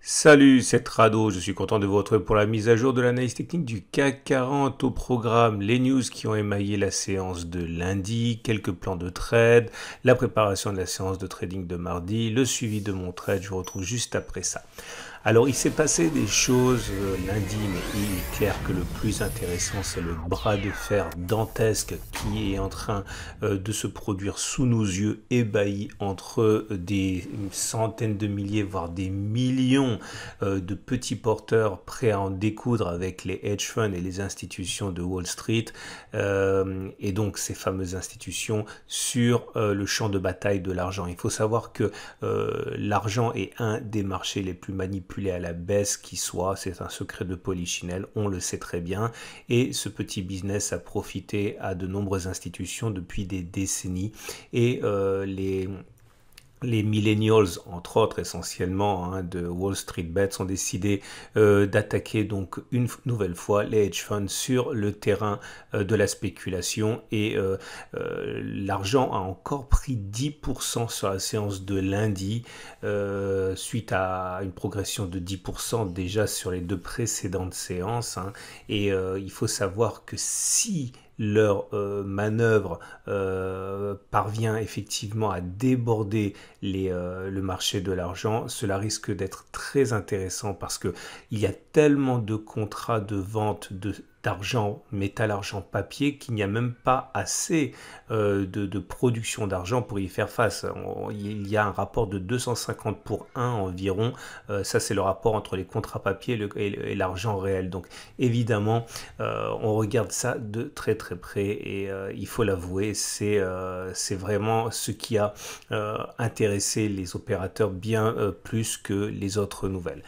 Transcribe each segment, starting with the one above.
Salut, c'est Trado, je suis content de vous retrouver pour la mise à jour de l'analyse technique du CAC 40 au programme, les news qui ont émaillé la séance de lundi, quelques plans de trade, la préparation de la séance de trading de mardi, le suivi de mon trade, je vous retrouve juste après ça. Alors il s'est passé des choses euh, lundi, mais il est clair que le plus intéressant c'est le bras de fer dantesque qui est en train euh, de se produire sous nos yeux, ébahi entre euh, des centaines de milliers, voire des millions de petits porteurs prêts à en découdre avec les hedge funds et les institutions de Wall Street, et donc ces fameuses institutions sur le champ de bataille de l'argent. Il faut savoir que l'argent est un des marchés les plus manipulés à la baisse qui soit, c'est un secret de Polichinelle, on le sait très bien, et ce petit business a profité à de nombreuses institutions depuis des décennies, et euh, les les millennials, entre autres essentiellement hein, de Wall Street Bets, ont décidé euh, d'attaquer donc une nouvelle fois les hedge funds sur le terrain euh, de la spéculation et euh, l'argent a encore pris 10% sur la séance de lundi suite à une progression de 10% déjà sur les deux précédentes séances hein. et il faut savoir que si leur euh, manœuvre euh, parvient effectivement à déborder les, euh, le marché de l'argent, cela risque d'être très intéressant parce que il y a tellement de contrats de vente de d'argent métal, argent, papier, qu'il n'y a même pas assez euh, de, production d'argent pour y faire face. il y a un rapport de 250 pour 1 environ. Euh, ça, c'est le rapport entre les contrats papier et, l'argent réel. Donc, évidemment, euh, on regarde ça de très très près et il faut l'avouer, c'est vraiment ce qui a intéressé les opérateurs bien plus que les autres nouvelles.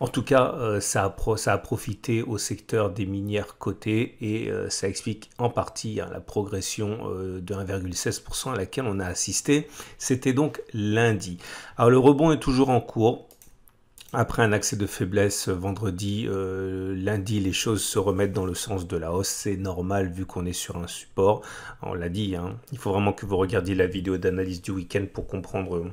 En tout cas, euh, ça, a profité au secteur des minières cotées et euh, ça explique en partie hein, la progression euh, de 1,16% à laquelle on a assisté. C'était donc lundi. Alors le rebond est toujours en cours. Après un accès de faiblesse vendredi, lundi, les choses se remettent dans le sens de la hausse. C'est normal vu qu'on est sur un support. On l'a dit, hein. il faut vraiment que vous regardiez la vidéo d'analyse du week-end pour comprendre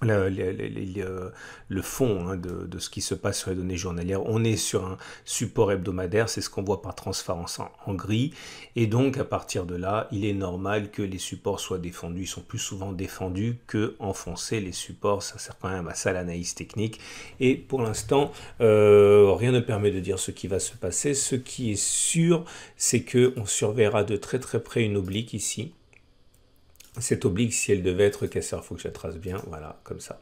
le, le, fond hein, de, ce qui se passe sur les données journalières. On est sur un support hebdomadaire, c'est ce qu'on voit par transparence en, gris. Et donc, à partir de là, il est normal que les supports soient défendus. Ils sont plus souvent défendus que enfoncés. Les supports, ça sert quand même à ça l'analyse technique. Et pour l'instant, euh, rien ne permet de dire ce qui va se passer. Ce qui est sûr, c'est que on surveillera de très très près une oblique ici cette oblique, si elle devait être cassée, il faut que je trace bien, voilà, comme ça.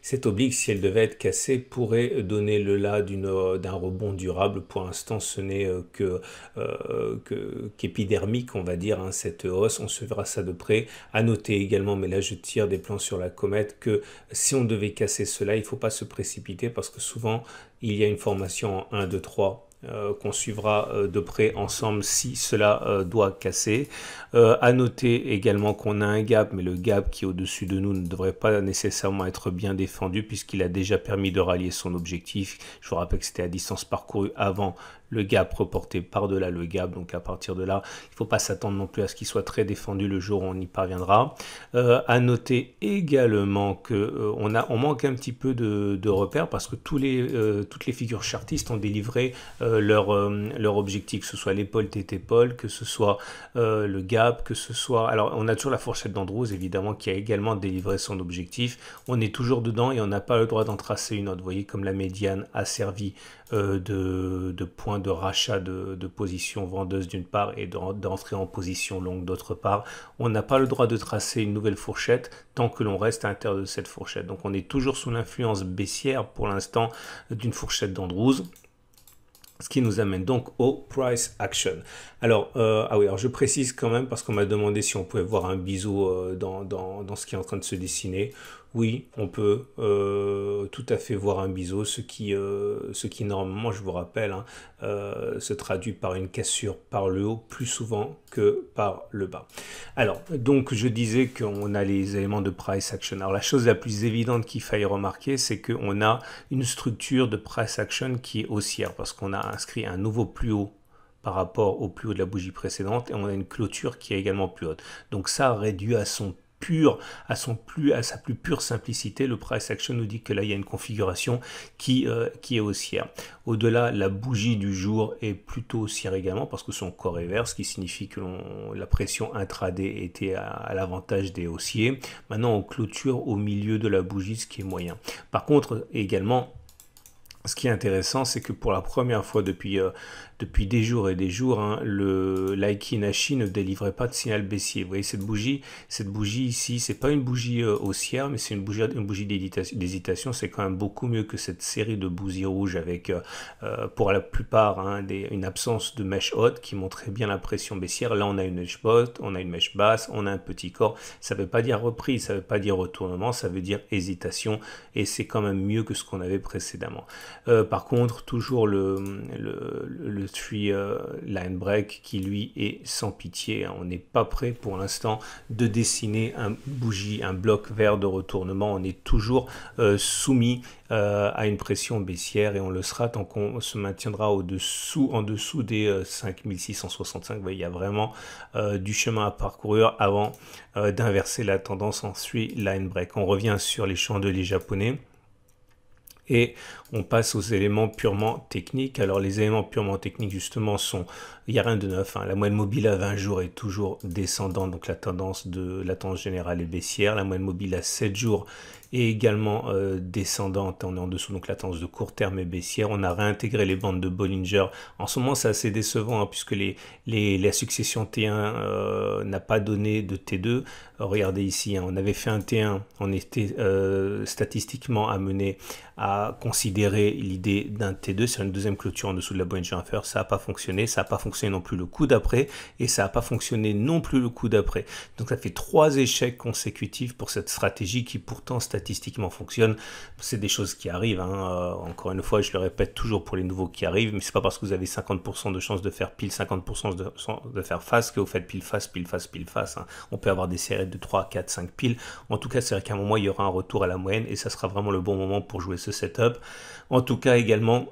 Cette oblique, si elle devait être cassée, pourrait donner le là euh, d'un rebond durable. Pour l'instant, ce n'est euh, euh, que qu'épidermique, on va dire, hein, cette hausse. On se verra ça de près. À noter également, mais là je tire des plans sur la comète, que si on devait casser cela, il ne faut pas se précipiter parce que souvent, il y a une formation en 1, 2, 3 euh, qu'on suivra euh, de près ensemble si cela euh, doit casser. à noter également qu'on a un gap, mais le gap qui est au-dessus de nous ne devrait pas nécessairement être bien défendu puisqu'il a déjà permis de rallier son objectif. Je vous rappelle que c'était à distance parcourue avant le gap, reporté par-delà le gap. Donc à partir de là, il ne faut pas s'attendre non plus à ce qu'il soit très défendu le jour où on y parviendra. Euh, à noter également que euh, on, manque un petit peu de, repères parce que tous les, euh, toutes les figures chartistes ont délivré leur, leur objectif, que ce soit l'épaule tête que ce soit le gap, que ce soit... Alors on a toujours la fourchette d'Andrews évidemment qui a également délivré son objectif. On est toujours dedans et on n'a pas le droit d'en tracer une autre. Vous voyez comme la médiane a servi euh, de, points de rachat de, position vendeuse d'une part et d'entrée en position longue d'autre part. On n'a pas le droit de tracer une nouvelle fourchette tant que l'on reste à l'intérieur de cette fourchette. Donc on est toujours sous l'influence baissière pour l'instant d'une fourchette d'Andrews. Ce qui nous amène donc au price action. Alors, euh, ah alors je précise quand même parce qu'on m'a demandé si on pouvait voir un biseau euh, dans, ce qui est en train de se dessiner. Oui, on peut euh, tout à fait voir un biseau, ce qui, ce qui normalement, je vous rappelle, hein, se traduit par une cassure par le haut plus souvent que par le bas. Alors, donc je disais qu'on a les éléments de price action. Alors la chose la plus évidente qu'il faille remarquer, c'est qu'on a une structure de price action qui est haussière parce qu'on a inscrit un nouveau plus haut par rapport au plus haut de la bougie précédente et on a une clôture qui est également plus haute. Donc ça réduit à son pur, à son plus, à sa plus pure simplicité, le price action nous dit que là il y a une configuration qui, euh, qui est haussière. Au-delà, la bougie du jour est plutôt haussière également parce que son corps est vert, ce qui signifie que la pression intraday était à, l'avantage des haussiers. Maintenant, on clôture au milieu de la bougie, ce qui est moyen. Par contre, également, ce qui est intéressant, c'est que pour la première fois depuis, euh, depuis des jours et des jours, hein, le l'Aikinashi ne délivrait pas de signal baissier. Vous voyez cette bougie, cette bougie ici, c'est pas une bougie euh, haussière, mais c'est une bougie, d'hésitation. C'est quand même beaucoup mieux que cette série de bougies rouges avec, euh, euh, pour la plupart, hein, une absence de mèche haute qui montrait bien la pression baissière. Là, on a une mèche haute, on a une mèche basse, on a un petit corps. Ça ne veut pas dire reprise, ça ne veut pas dire retournement, ça veut dire hésitation, et c'est quand même mieux que ce qu'on avait précédemment. par contre, toujours le le euh, Line Break qui lui est sans pitié. Hein. On n'est pas prêt pour l'instant de dessiner un bougie, un bloc vert de retournement. On est toujours euh, soumis euh, à une pression baissière et on le sera tant qu'on se maintiendra au-dessous, en dessous des 5665. il y a vraiment du chemin à parcourir avant d'inverser la tendance en suit' line break. On revient sur les chandeliers japonais et on passe aux éléments purement techniques. Alors les éléments purement techniques justement sont, il n'y a rien de neuf, hein. la moyenne mobile à 20 jours est toujours descendante, donc la tendance, de, la tendance générale est baissière, la moyenne mobile à 7 jours et également euh, descendante, on est en dessous, donc la tendance de court terme est baissière. On a réintégré les bandes de Bollinger. En ce moment, c'est assez décevant hein, puisque les, les, la succession T1 euh, n'a pas donné de T2. Euh, regardez ici, hein, on avait fait un T1, on était statistiquement amené à considérer l'idée d'un T2 c'est une deuxième clôture en dessous de la Bollinger faire Ça n'a pas fonctionné, ça n'a pas fonctionné non plus le coup d'après et ça n'a pas fonctionné non plus le coup d'après. Donc ça fait trois échecs consécutifs pour cette stratégie qui pourtant statistiquement fonctionne. C'est des choses qui arrivent. Hein. Euh, encore une fois, je le répète toujours pour les nouveaux qui arrivent, mais c'est pas parce que vous avez 50% de chance de faire pile, 50% de, de faire face que vous faites pile face, pile face, pile face. Hein. On peut avoir des séries de 3, 4, 5 piles. En tout cas, c'est vrai qu'à un moment, il y aura un retour à la moyenne et ça sera vraiment le bon moment pour jouer ce setup. En tout cas, également,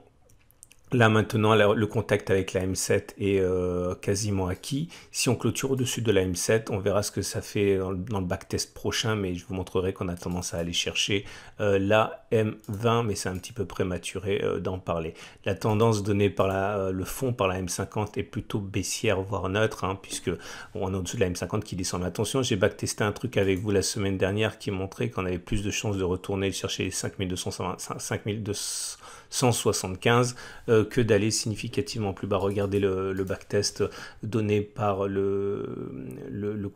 Là maintenant, le contact avec la M7 est euh, quasiment acquis. Si on clôture au-dessus de la M7, on verra ce que ça fait dans le, backtest prochain, mais je vous montrerai qu'on a tendance à aller chercher euh, la M20, mais c'est un petit peu prématuré euh, d'en parler. La tendance donnée par la, le fond par la M50 est plutôt baissière, voire neutre, hein, puisque on est au-dessus de la M50 qui descend. Attention, j'ai backtesté un truc avec vous la semaine dernière qui montrait qu'on avait plus de chances de retourner chercher les 5275 que d'aller significativement plus bas. Regardez le, backtest donné par le,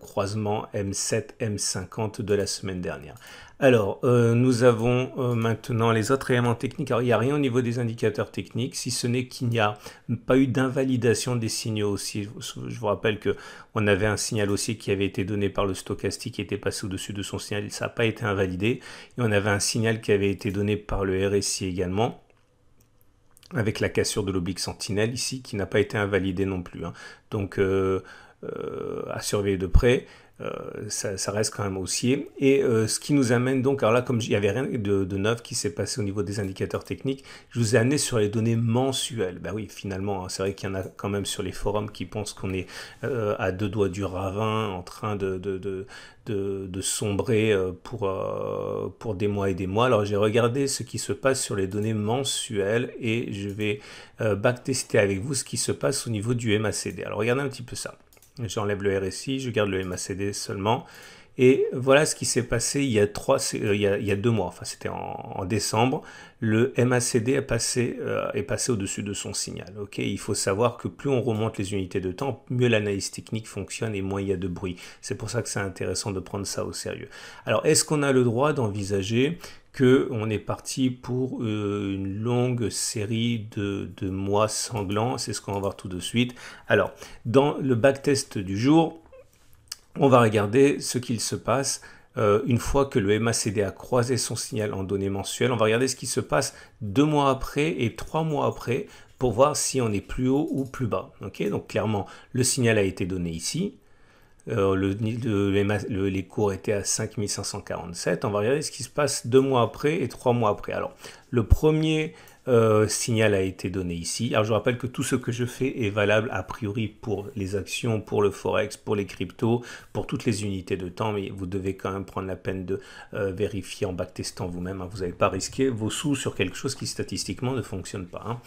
croisement M7-M50 de la semaine dernière. Alors, euh, nous avons euh, maintenant les autres éléments techniques. Alors, il n'y a rien au niveau des indicateurs techniques, si ce n'est qu'il n'y a pas eu d'invalidation des signaux aussi. Je vous rappelle que on avait un signal aussi qui avait été donné par le stochastique qui était passé au-dessus de son signal, ça n'a pas été invalidé. Et on avait un signal qui avait été donné par le RSI également avec la cassure de l'oblique sentinelle ici, qui n'a pas été invalidée non plus. Hein. Donc, euh, euh, à surveiller de près. Euh, ça, reste quand même haussier. Et euh, ce qui nous amène donc, alors là, comme il n'y avait rien de, neuf qui s'est passé au niveau des indicateurs techniques, je vous ai amené sur les données mensuelles. Ben oui, finalement, hein, c'est vrai qu'il y en a quand même sur les forums qui pensent qu'on est euh, à deux doigts du ravin en train de, de, sombrer pour, pour des mois et des mois. Alors j'ai regardé ce qui se passe sur les données mensuelles et je vais backtester avec vous ce qui se passe au niveau du MACD. Alors regardez un petit peu ça. J'enlève le RSI, je garde le MACD seulement. Et voilà ce qui s'est passé il y a, trois, euh, il y a, deux mois, enfin c'était en, décembre, le MACD est passé, euh, est passé au-dessus de son signal. ok il faut savoir que plus on remonte les unités de temps, mieux l'analyse technique fonctionne et moins il y a de bruit. C'est pour ça que c'est intéressant de prendre ça au sérieux. Alors est-ce qu'on a le droit d'envisager que on est parti pour euh, une longue série de, de mois sanglants, c'est ce qu'on va voir tout de suite. Alors, dans le backtest du jour, on va regarder ce qu'il se passe euh, une fois que le MACD a croisé son signal en données mensuelles. On va regarder ce qui se passe deux mois après et trois mois après pour voir si on est plus haut ou plus bas. Donc clairement, le signal a été donné ici. Euh, le, les cours étaient à 5547. On va regarder ce qui se passe deux mois après et trois mois après. Alors, le premier euh, signal a été donné ici. Alors je rappelle que tout ce que je fais est valable a priori pour les actions, pour le forex, pour les cryptos, pour toutes les unités de temps, mais vous devez quand même prendre la peine de euh, vérifier en backtestant vous-même. Hein. Vous n'avez pas risqué vos sous sur quelque chose qui statistiquement ne fonctionne pas. Hein.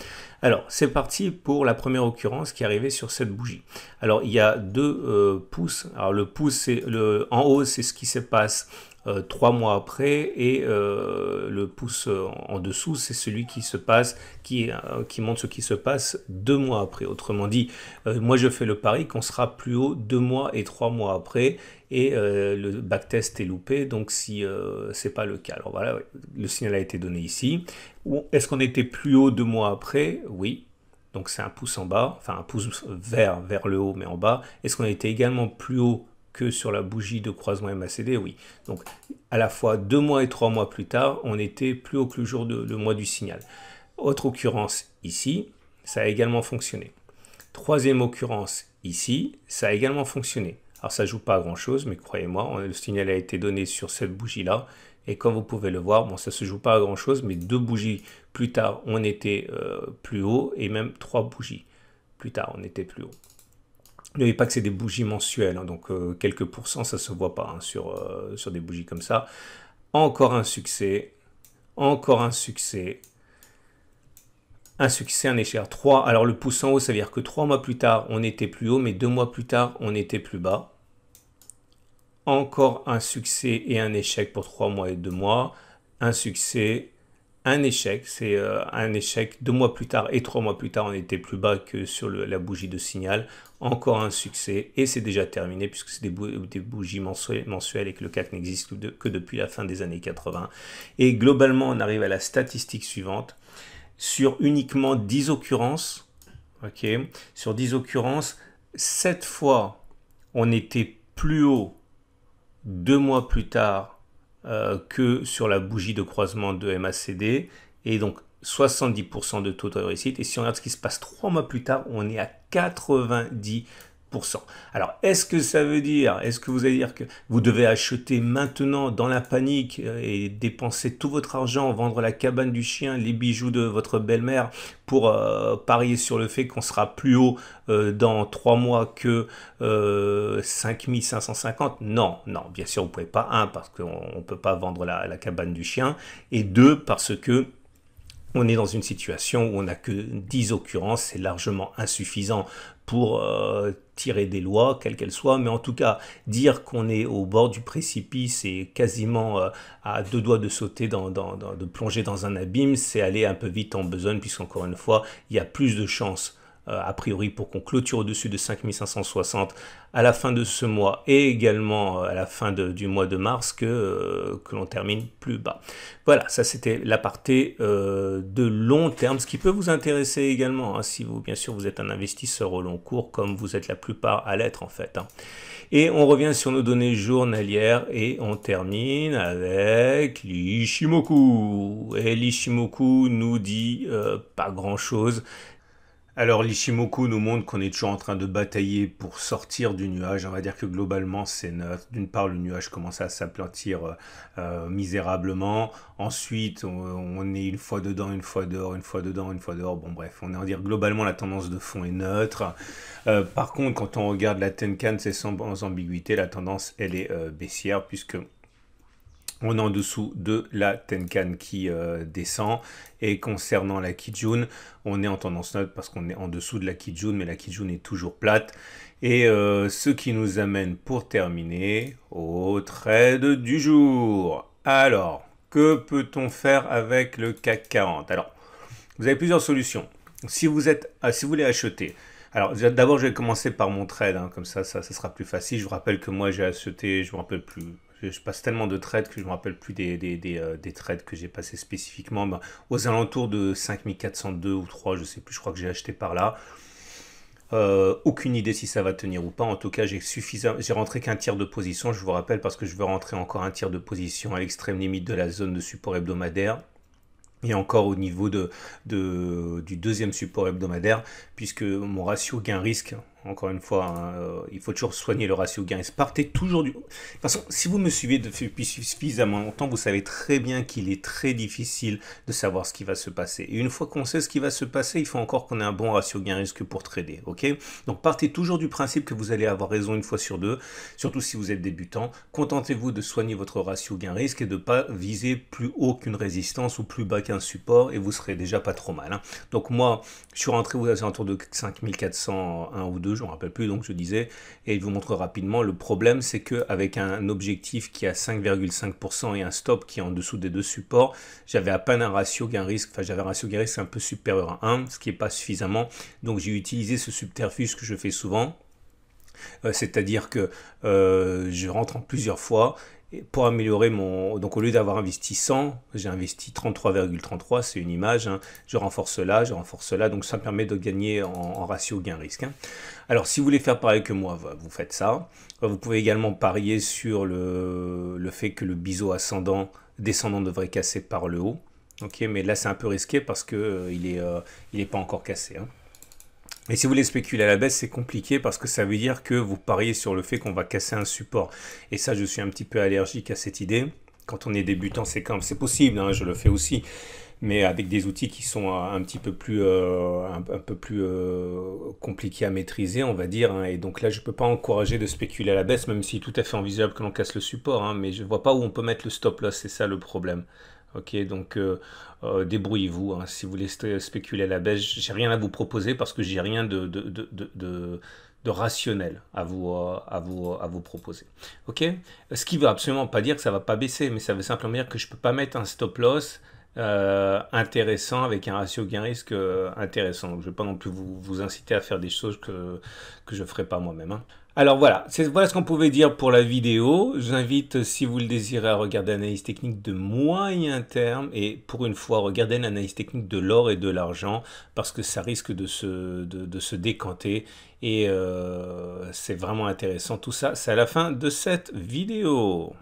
Alors c'est parti pour la première occurrence qui est arrivée sur cette bougie. Alors il y a deux euh, pouces. Alors le pouce, c'est le en haut, c'est ce qui se passe euh, trois mois après, et euh, le pouce en dessous, c'est celui qui se passe, euh, qui, montre ce qui se passe deux mois après. Autrement dit, moi je fais le pari qu'on sera plus haut deux mois et trois mois après, et le backtest est loupé, donc si c'est pas le cas. Alors voilà, le signal a été donné ici. Est-ce qu'on était plus haut deux mois après Oui, donc c'est un pouce en bas, enfin un pouce vert vers le haut mais en bas. Est-ce qu'on était également plus haut que sur la bougie de croisement MACD, oui. Donc à la fois deux mois et trois mois plus tard, on était plus haut que le jour de, mois du signal. Autre occurrence ici, ça a également fonctionné. Troisième occurrence ici, ça a également fonctionné. Alors ça joue pas à grand chose, mais croyez-moi, le signal a été donné sur cette bougie-là. Et comme vous pouvez le voir, bon, ça se joue pas à grand chose, mais deux bougies plus tard, on était euh, plus haut, et même trois bougies plus tard, on était plus haut. N'oubliez pas que c'est des bougies mensuelles, hein, donc euh, quelques pourcents, ça se voit pas hein, sur, euh, sur des bougies comme ça. Encore un succès, encore un succès, un succès, un échec. 3. Alors le pouce en haut, ça veut dire que trois mois plus tard, on était plus haut, mais deux mois plus tard, on était plus bas. Encore un succès et un échec pour trois mois et deux mois. Un succès, un échec. C'est euh, un échec. Deux mois plus tard et trois mois plus tard, on était plus bas que sur la bougie de signal. Encore un succès et c'est déjà terminé puisque c'est des, bougies mensuelles, et que le CAC n'existe que, depuis la fin des années 80. Et globalement, on arrive à la statistique suivante. Sur uniquement 10 occurrences, ok, sur 10 occurrences, 7 fois on était plus haut deux mois plus tard euh, que sur la bougie de croisement de MACD. Et donc 70% de taux de réussite. Et si on regarde ce qui se passe trois mois plus tard, on est à 90 alors, est-ce que ça veut dire, est-ce que vous allez dire que vous devez acheter maintenant dans la panique euh, et dépenser tout votre argent, vendre la cabane du chien, les bijoux de votre belle-mère pour euh, parier sur le fait qu'on sera plus haut euh, dans trois mois que 5550 Non, non, bien sûr, vous pouvez pas. Un, parce qu'on ne peut pas vendre la cabane du chien. Et deux, parce que on est dans une situation où on n'a que 10 occurrences, c'est largement insuffisant pour euh, tirer des lois, quelles qu'elles soient, mais en tout cas, dire qu'on est au bord du précipice et quasiment euh, à deux doigts de sauter, dans, de plonger dans un abîme, c'est aller un peu vite en besogne, puisqu'encore une fois, il y a plus de chances euh, a priori pour qu'on clôture au-dessus de 5560 à la fin de ce mois et également euh, à la fin du mois de mars que, euh, que l'on termine plus bas. Voilà, ça c'était la partie de long terme, ce qui peut vous intéresser également, hein, si vous, bien sûr, vous êtes un investisseur au long cours, comme vous êtes la plupart à l'être en fait. Hein. Et on revient sur nos données journalières et on termine avec l'Ishimoku. Et l'Ishimoku nous dit pas grand-chose, alors l'Ishimoku nous montre qu'on est toujours en train de batailler pour sortir du nuage. On va dire que globalement, c'est neutre. D'une part, le nuage commence à s'aplantir euh, euh, misérablement. Ensuite, on, est une fois dedans, une fois dehors, une fois dedans, une fois dehors. Bon bref, on va en dire globalement la tendance de fond est neutre. Euh, par contre, quand on regarde la Tenkan, c'est sans, ambiguïté, la tendance elle est baissière puisque on est en dessous de la Tenkan qui euh, descend. Et concernant la Kijun, on est en tendance note parce qu'on est en dessous de la Kijun, mais la Kijun est toujours plate. Et euh, ce qui nous amène pour terminer au trade du jour. Alors, que peut-on faire avec le CAC 40 Alors, vous avez plusieurs solutions. Si vous, êtes, euh, si vous voulez acheter, alors d'abord je vais commencer par mon trade, hein, comme ça, ça, sera plus facile. Je vous rappelle que moi j'ai acheté, je ne un rappelle plus, je passe tellement de trades que je ne me rappelle plus euh, des, trades que j'ai passés spécifiquement. Ben, aux alentours de 5402 ou 3, je sais plus, je crois que j'ai acheté par là. Euh, aucune idée si ça va tenir ou pas. En tout cas, j'ai suffisamment, j'ai rentré qu'un tiers de position. Je vous rappelle parce que je veux rentrer encore un tiers de position à l'extrême limite de la zone de support hebdomadaire et encore au niveau de, de, du deuxième support hebdomadaire, puisque mon ratio gain-risque, encore une fois, hein, euh, il faut toujours soigner le ratio gain. risque Partez toujours du. De toute façon, si vous me suivez depuis suffisamment longtemps, vous savez très bien qu'il est très difficile de savoir ce qui va se passer. Et une fois qu'on sait ce qui va se passer, il faut encore qu'on ait un bon ratio gain-risque pour trader. Ok Donc partez toujours du principe que vous allez avoir raison une fois sur deux, surtout si vous êtes débutant. Contentez-vous de soigner votre ratio gain-risque et de ne pas viser plus haut qu'une résistance ou plus bas qu'un support et vous serez déjà pas trop mal. Hein. Donc moi, je suis rentré un tour de 5400, ou 2 je ne rappelle plus, donc je disais, et il vous montre rapidement, le problème c'est qu'avec un objectif qui a 5,5% et un stop qui est en dessous des deux supports, j'avais à peine un ratio gain-risque, enfin j'avais un ratio gain-risque un peu supérieur à 1, ce qui n'est pas suffisamment, donc j'ai utilisé ce subterfuge que je fais souvent, euh, c'est-à-dire que euh, je rentre en plusieurs fois pour améliorer mon. Donc, au lieu d'avoir investi 100, j'ai investi 33,33. c'est une image. Hein. Je renforce là, je renforce là. Donc, ça me permet de gagner en, ratio gain-risque. Hein. Alors, si vous voulez faire pareil que moi, bah, vous faites ça. Bah, vous pouvez également parier sur le, fait que le biseau ascendant, descendant devrait casser par le haut. mais là, c'est un peu risqué parce qu'il euh, il n'est euh, pas encore cassé. Hein. Et si vous voulez spéculer à la baisse, c'est compliqué parce que ça veut dire que vous pariez sur le fait qu'on va casser un support. Et ça, je suis un petit peu allergique à cette idée. Quand on est débutant, c'est quand c'est possible, hein, je le fais aussi, mais avec des outils qui sont euh, un petit peu plus, euh, un, peu plus euh, compliqués à maîtriser, on va dire. Hein. et donc là, je ne peux pas encourager de spéculer à la baisse, même si tout à fait envisageable que l'on casse le support. Hein. mais je ne vois pas où on peut mettre le stop loss, c'est ça le problème. Ok, donc euh, euh, débrouillez-vous. Hein. Si vous voulez spéculer à la baisse, j'ai rien à vous proposer parce que j'ai rien de, rationnel à vous, euh, proposer. Ce qui ne veut absolument pas dire que ça ne va pas baisser, mais ça veut simplement dire que je ne peux pas mettre un stop loss intéressant avec un ratio gain-risque intéressant. je ne vais pas non plus vous, inciter à faire des choses que, je ne ferai pas moi-même. Hein. Alors voilà, c'est voilà ce qu'on pouvait dire pour la vidéo. J'invite, euh, si vous le désirez, à regarder l'analyse technique de moyen terme et pour une fois, regarder l'analyse technique de l'or et de l'argent parce que ça risque de se, décanter et euh, c'est vraiment intéressant tout ça. C'est à la fin de cette vidéo.